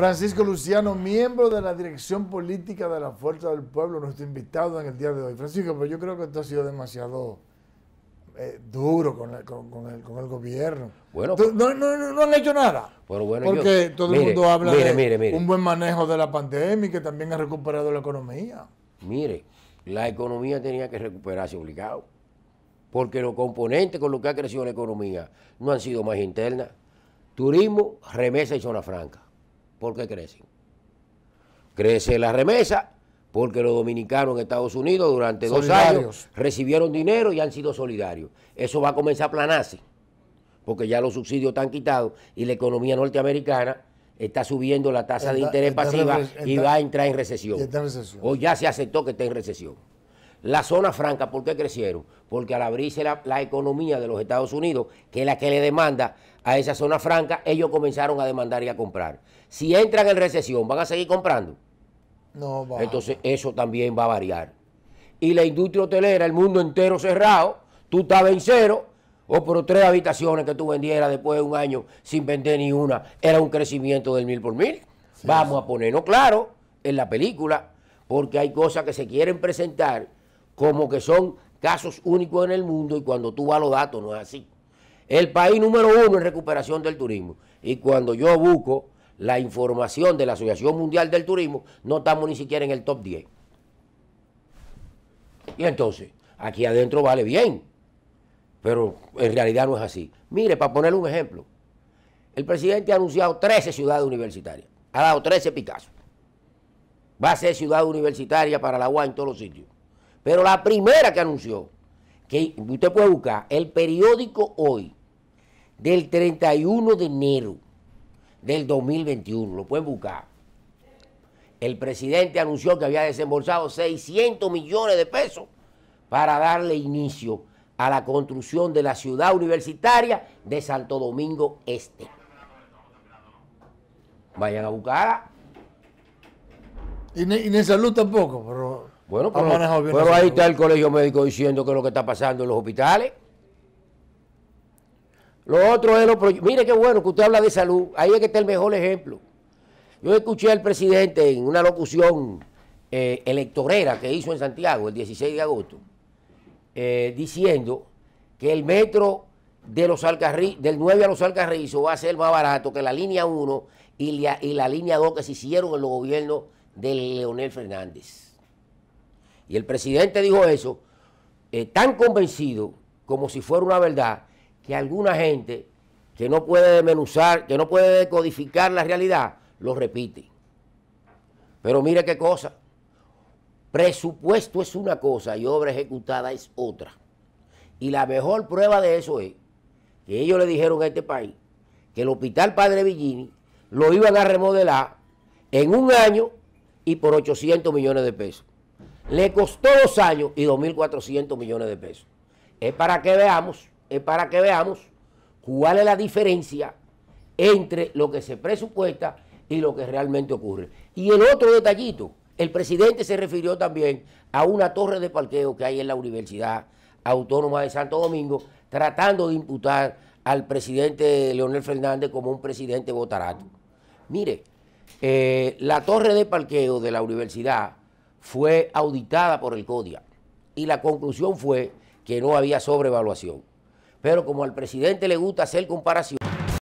Francisco Luciano, miembro de la dirección política de la Fuerza del Pueblo, nuestro invitado en el día de hoy. Francisco, pero yo creo que esto ha sido demasiado eh, duro con el, gobierno. Bueno, no, han hecho nada. porque todo el mundo habla de un buen manejo de la pandemia y que también ha recuperado la economía. Mire, la economía tenía que recuperarse obligado. Porque los componentes con los que ha crecido la economía no han sido más internas. Turismo, remesa y zona franca. ¿Por qué crecen? Crece la remesa porque los dominicanos en Estados Unidos durante dos años recibieron dinero y han sido solidarios. Eso va a comenzar a planarse, porque ya los subsidios están quitados y la economía norteamericana está subiendo la tasa de interés pasiva y va a entrar en recesión. O ya se aceptó que está en recesión. La zona franca, ¿por qué crecieron? Porque al abrirse la, economía de los Estados Unidos, que es la que le demanda a esa zona franca, ellos comenzaron a demandar y a comprar. Si entran en recesión, ¿van a seguir comprando? No, va. Entonces eso también va a variar. Y la industria hotelera, el mundo entero cerrado, tú estabas en cero, o por tres habitaciones que tú vendieras después de un año sin vender ni una, era un crecimiento del mil por mil. Vamos a ponernos claro en la película, porque hay cosas que se quieren presentar como que son casos únicos en el mundo y cuando tú vas a los datos no es así. El país número uno en recuperación del turismo. Y cuando yo busco la información de la Asociación Mundial del Turismo, no estamos ni siquiera en el top 10. Y entonces, aquí adentro vale bien, pero en realidad no es así. Mire, para poner un ejemplo, el presidente ha anunciado 13 ciudades universitarias, ha dado 13 Picasso. Va a ser ciudad universitaria para la UA en todos los sitios. Pero la primera que anunció, que usted puede buscar, el periódico Hoy, del 31 de enero del 2021, lo pueden buscar. El presidente anunció que había desembolsado 600 millones de pesos para darle inicio a la construcción de la ciudad universitaria de Santo Domingo Este. Vayan a buscarla. Y, ni, salud tampoco, pero bueno, pero, ahí está el colegio médico diciendo que es lo que está pasando en los hospitales. Lo otro es lo... Mire qué bueno que usted habla de salud. Ahí es que está el mejor ejemplo. Yo escuché al presidente en una locución eh, electorera que hizo en Santiago el 16 de agosto, eh, diciendo que el metro de los del 9 a los Alcarrizos va a ser más barato que la línea 1 y y la línea 2 que se hicieron en los gobiernos de Leonel Fernández. Y el presidente dijo eso eh, tan convencido como si fuera una verdad que alguna gente que no puede desmenuzar, que no puede decodificar la realidad, lo repite. Pero mire qué cosa. Presupuesto es una cosa y obra ejecutada es otra. Y la mejor prueba de eso es que ellos le dijeron a este país que el hospital Padre Villini lo iban a remodelar en un año y por 800 millones de pesos. Le costó dos años y 2.400 millones de pesos. Es para que veamos, es para que veamos cuál es la diferencia entre lo que se presupuesta y lo que realmente ocurre. Y el otro detallito, el presidente se refirió también a una torre de parqueo que hay en la Universidad Autónoma de Santo Domingo, tratando de imputar al presidente Leonel Fernández como un presidente botarato. Mire, eh, la torre de parqueo de la universidad fue auditada por el CODIA y la conclusión fue que no había sobrevaluación. Pero como al presidente le gusta hacer comparación,